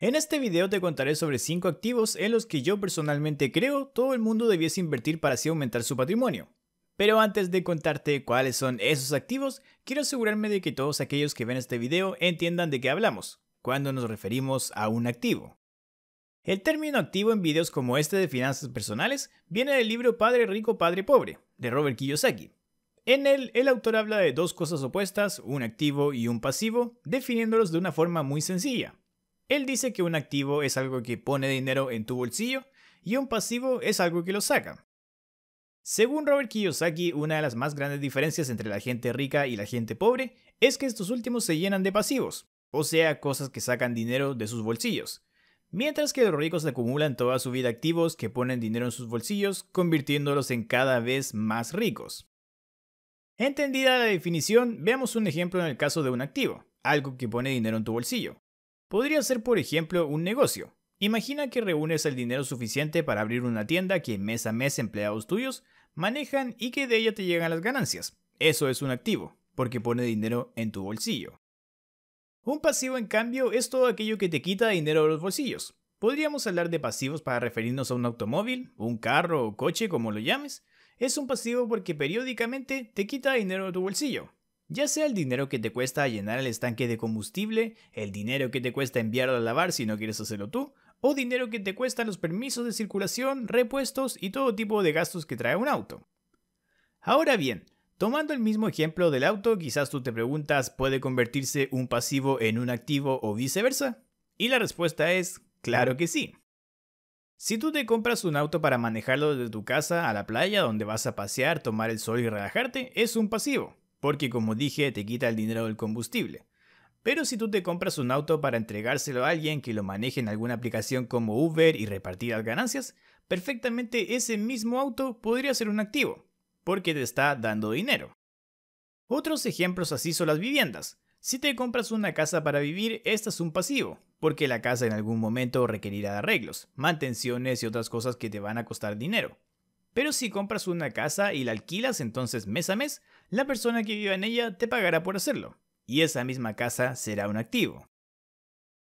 En este video te contaré sobre 5 activos en los que yo personalmente creo todo el mundo debiese invertir para así aumentar su patrimonio. Pero antes de contarte cuáles son esos activos, quiero asegurarme de que todos aquellos que ven este video entiendan de qué hablamos, cuando nos referimos a un activo. El término activo en videos como este de finanzas personales viene del libro Padre Rico, Padre Pobre, de Robert Kiyosaki. En él, el autor habla de dos cosas opuestas, un activo y un pasivo, definiéndolos de una forma muy sencilla. Él dice que un activo es algo que pone dinero en tu bolsillo y un pasivo es algo que lo saca. Según Robert Kiyosaki, una de las más grandes diferencias entre la gente rica y la gente pobre es que estos últimos se llenan de pasivos, o sea, cosas que sacan dinero de sus bolsillos, mientras que los ricos acumulan toda su vida activos que ponen dinero en sus bolsillos, convirtiéndolos en cada vez más ricos. Entendida la definición, veamos un ejemplo en el caso de un activo, algo que pone dinero en tu bolsillo. Podría ser, por ejemplo, un negocio. Imagina que reúnes el dinero suficiente para abrir una tienda que mes a mes empleados tuyos manejan y que de ella te llegan las ganancias. Eso es un activo, porque pone dinero en tu bolsillo. Un pasivo, en cambio, es todo aquello que te quita dinero de los bolsillos. Podríamos hablar de pasivos para referirnos a un automóvil, un carro o coche, como lo llames. Es un pasivo porque periódicamente te quita dinero de tu bolsillo, ya sea el dinero que te cuesta llenar el estanque de combustible, el dinero que te cuesta enviarlo a lavar si no quieres hacerlo tú, o dinero que te cuesta los permisos de circulación, repuestos y todo tipo de gastos que trae un auto. Ahora bien, tomando el mismo ejemplo del auto, quizás tú te preguntas, ¿puede convertirse un pasivo en un activo o viceversa? Y la respuesta es, claro que sí. Si tú te compras un auto para manejarlo desde tu casa a la playa donde vas a pasear, tomar el sol y relajarte, es un pasivo porque como dije te quita el dinero del combustible. Pero si tú te compras un auto para entregárselo a alguien que lo maneje en alguna aplicación como Uber y repartir las ganancias, perfectamente ese mismo auto podría ser un activo, porque te está dando dinero. Otros ejemplos así son las viviendas. Si te compras una casa para vivir, esta es un pasivo, porque la casa en algún momento requerirá arreglos, mantenciones y otras cosas que te van a costar dinero. Pero si compras una casa y la alquilas entonces mes a mes, la persona que viva en ella te pagará por hacerlo, y esa misma casa será un activo.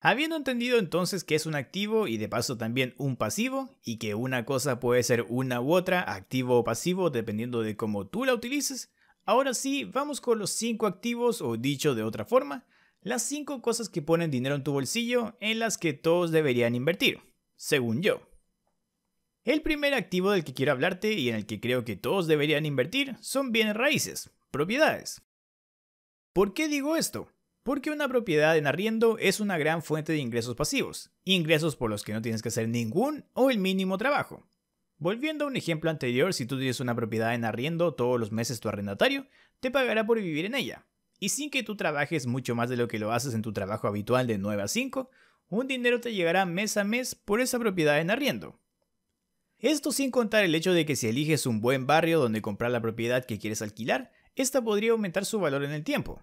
Habiendo entendido entonces que es un activo y de paso también un pasivo, y que una cosa puede ser una u otra, activo o pasivo, dependiendo de cómo tú la utilices, ahora sí vamos con los 5 activos, o dicho de otra forma, las 5 cosas que ponen dinero en tu bolsillo en las que todos deberían invertir, según yo. El primer activo del que quiero hablarte y en el que creo que todos deberían invertir son bienes raíces, propiedades. ¿Por qué digo esto? Porque una propiedad en arriendo es una gran fuente de ingresos pasivos, ingresos por los que no tienes que hacer ningún o el mínimo trabajo. Volviendo a un ejemplo anterior, si tú tienes una propiedad en arriendo todos los meses tu arrendatario, te pagará por vivir en ella. Y sin que tú trabajes mucho más de lo que lo haces en tu trabajo habitual de 9 a 5, un dinero te llegará mes a mes por esa propiedad en arriendo. Esto sin contar el hecho de que si eliges un buen barrio donde comprar la propiedad que quieres alquilar, esta podría aumentar su valor en el tiempo.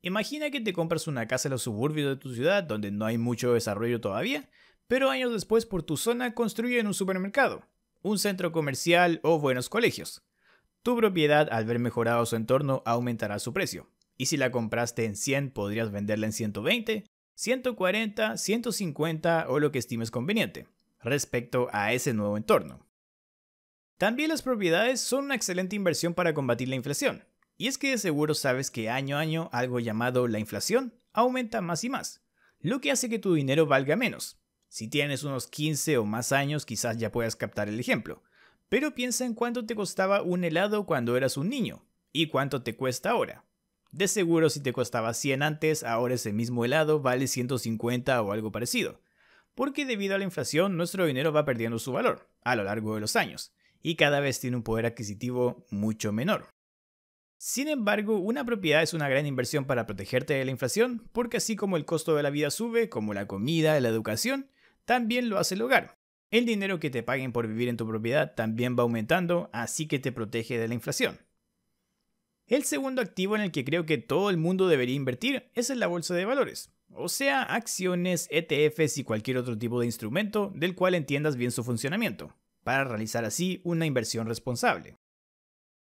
Imagina que te compras una casa en los suburbios de tu ciudad donde no hay mucho desarrollo todavía, pero años después por tu zona construyen un supermercado, un centro comercial o buenos colegios. Tu propiedad al ver mejorado su entorno aumentará su precio, y si la compraste en 100 podrías venderla en 120, 140, 150 o lo que estimes conveniente respecto a ese nuevo entorno. También las propiedades son una excelente inversión para combatir la inflación, y es que de seguro sabes que año a año algo llamado la inflación aumenta más y más, lo que hace que tu dinero valga menos. Si tienes unos 15 o más años quizás ya puedas captar el ejemplo, pero piensa en cuánto te costaba un helado cuando eras un niño y cuánto te cuesta ahora. De seguro si te costaba 100 antes, ahora ese mismo helado vale 150 o algo parecido porque debido a la inflación nuestro dinero va perdiendo su valor a lo largo de los años y cada vez tiene un poder adquisitivo mucho menor. Sin embargo, una propiedad es una gran inversión para protegerte de la inflación, porque así como el costo de la vida sube, como la comida, la educación, también lo hace el hogar. El dinero que te paguen por vivir en tu propiedad también va aumentando, así que te protege de la inflación. El segundo activo en el que creo que todo el mundo debería invertir es en la bolsa de valores, o sea, acciones, ETFs y cualquier otro tipo de instrumento del cual entiendas bien su funcionamiento, para realizar así una inversión responsable.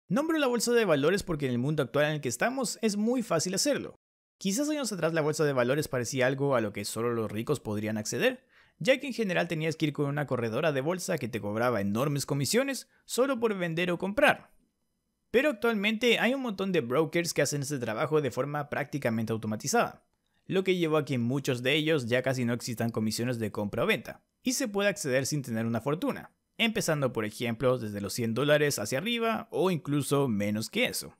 Nombro la bolsa de valores porque en el mundo actual en el que estamos es muy fácil hacerlo. Quizás años atrás la bolsa de valores parecía algo a lo que solo los ricos podrían acceder, ya que en general tenías que ir con una corredora de bolsa que te cobraba enormes comisiones solo por vender o comprar. Pero actualmente hay un montón de brokers que hacen este trabajo de forma prácticamente automatizada lo que llevó a que muchos de ellos ya casi no existan comisiones de compra o venta, y se puede acceder sin tener una fortuna, empezando por ejemplo desde los 100 dólares hacia arriba o incluso menos que eso.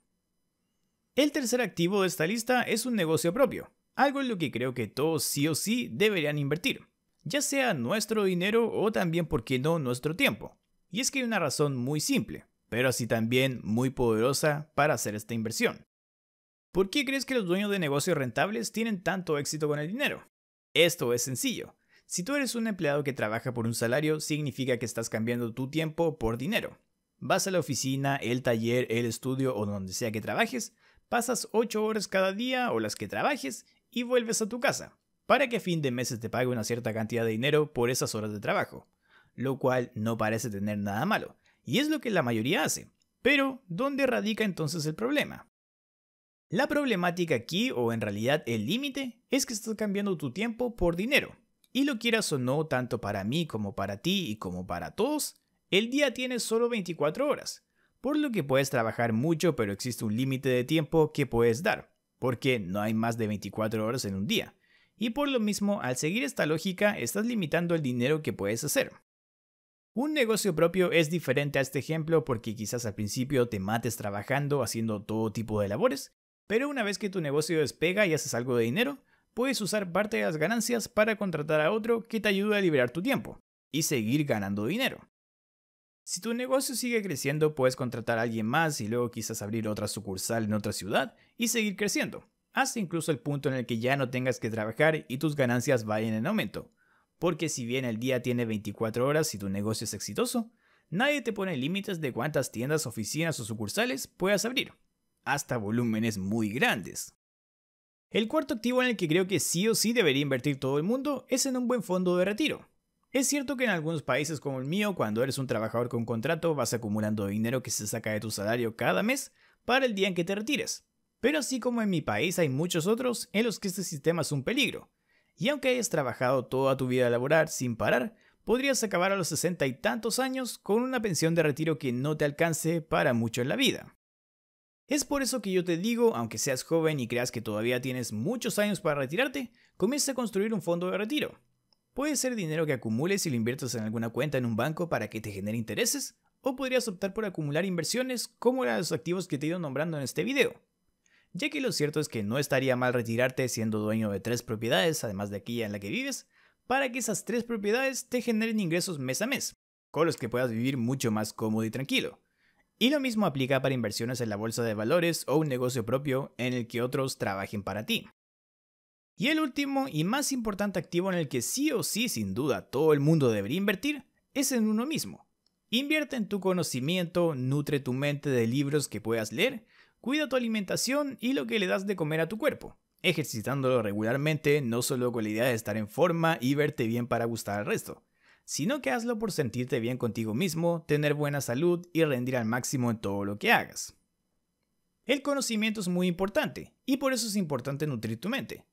El tercer activo de esta lista es un negocio propio, algo en lo que creo que todos sí o sí deberían invertir, ya sea nuestro dinero o también, por qué no, nuestro tiempo. Y es que hay una razón muy simple, pero así también muy poderosa para hacer esta inversión. ¿Por qué crees que los dueños de negocios rentables tienen tanto éxito con el dinero? Esto es sencillo. Si tú eres un empleado que trabaja por un salario, significa que estás cambiando tu tiempo por dinero. Vas a la oficina, el taller, el estudio o donde sea que trabajes, pasas 8 horas cada día o las que trabajes y vuelves a tu casa, para que a fin de meses te pague una cierta cantidad de dinero por esas horas de trabajo, lo cual no parece tener nada malo, y es lo que la mayoría hace. Pero, ¿dónde radica entonces el problema? La problemática aquí, o en realidad el límite, es que estás cambiando tu tiempo por dinero. Y lo quieras o no, tanto para mí como para ti y como para todos, el día tiene solo 24 horas, por lo que puedes trabajar mucho pero existe un límite de tiempo que puedes dar, porque no hay más de 24 horas en un día. Y por lo mismo, al seguir esta lógica, estás limitando el dinero que puedes hacer. Un negocio propio es diferente a este ejemplo porque quizás al principio te mates trabajando haciendo todo tipo de labores, pero una vez que tu negocio despega y haces algo de dinero, puedes usar parte de las ganancias para contratar a otro que te ayude a liberar tu tiempo y seguir ganando dinero. Si tu negocio sigue creciendo, puedes contratar a alguien más y luego quizás abrir otra sucursal en otra ciudad y seguir creciendo, hasta incluso el punto en el que ya no tengas que trabajar y tus ganancias vayan en aumento. Porque si bien el día tiene 24 horas y tu negocio es exitoso, nadie te pone límites de cuántas tiendas, oficinas o sucursales puedas abrir hasta volúmenes muy grandes. El cuarto activo en el que creo que sí o sí debería invertir todo el mundo es en un buen fondo de retiro. Es cierto que en algunos países como el mío, cuando eres un trabajador con contrato, vas acumulando dinero que se saca de tu salario cada mes para el día en que te retires. Pero así como en mi país hay muchos otros en los que este sistema es un peligro. Y aunque hayas trabajado toda tu vida laboral sin parar, podrías acabar a los sesenta y tantos años con una pensión de retiro que no te alcance para mucho en la vida. Es por eso que yo te digo, aunque seas joven y creas que todavía tienes muchos años para retirarte, comienza a construir un fondo de retiro. Puede ser dinero que acumules y lo inviertas en alguna cuenta en un banco para que te genere intereses, o podrías optar por acumular inversiones como los activos que te he ido nombrando en este video. Ya que lo cierto es que no estaría mal retirarte siendo dueño de tres propiedades, además de aquella en la que vives, para que esas tres propiedades te generen ingresos mes a mes, con los que puedas vivir mucho más cómodo y tranquilo. Y lo mismo aplica para inversiones en la bolsa de valores o un negocio propio en el que otros trabajen para ti. Y el último y más importante activo en el que sí o sí sin duda todo el mundo debería invertir es en uno mismo. Invierte en tu conocimiento, nutre tu mente de libros que puedas leer, cuida tu alimentación y lo que le das de comer a tu cuerpo, ejercitándolo regularmente no solo con la idea de estar en forma y verte bien para gustar al resto, sino que hazlo por sentirte bien contigo mismo, tener buena salud y rendir al máximo en todo lo que hagas. El conocimiento es muy importante, y por eso es importante nutrir tu mente.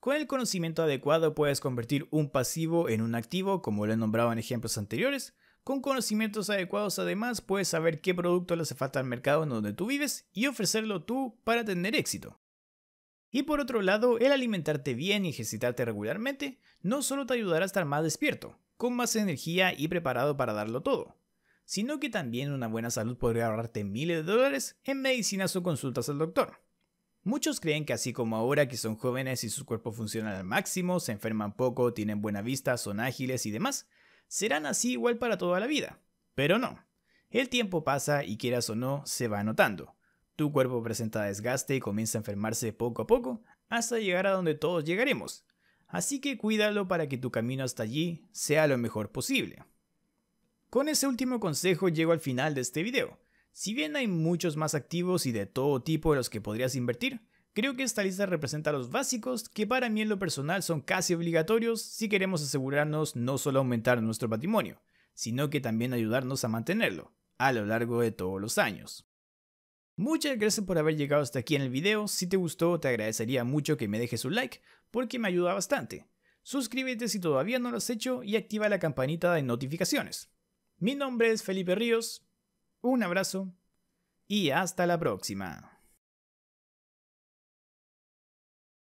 Con el conocimiento adecuado puedes convertir un pasivo en un activo, como lo he nombrado en ejemplos anteriores. Con conocimientos adecuados además puedes saber qué producto le hace falta al mercado en donde tú vives y ofrecerlo tú para tener éxito. Y por otro lado, el alimentarte bien y ejercitarte regularmente no solo te ayudará a estar más despierto, con más energía y preparado para darlo todo, sino que también una buena salud podría ahorrarte miles de dólares en medicinas o consultas al doctor. Muchos creen que así como ahora que son jóvenes y su cuerpo funciona al máximo, se enferman poco, tienen buena vista, son ágiles y demás, serán así igual para toda la vida. Pero no. El tiempo pasa y quieras o no, se va notando. Tu cuerpo presenta desgaste y comienza a enfermarse poco a poco hasta llegar a donde todos llegaremos, así que cuídalo para que tu camino hasta allí sea lo mejor posible. Con ese último consejo llego al final de este video. Si bien hay muchos más activos y de todo tipo de los que podrías invertir, creo que esta lista representa los básicos que para mí en lo personal son casi obligatorios si queremos asegurarnos no solo aumentar nuestro patrimonio, sino que también ayudarnos a mantenerlo a lo largo de todos los años. Muchas gracias por haber llegado hasta aquí en el video, si te gustó te agradecería mucho que me dejes un like, porque me ayuda bastante. Suscríbete si todavía no lo has hecho y activa la campanita de notificaciones. Mi nombre es Felipe Ríos, un abrazo y hasta la próxima.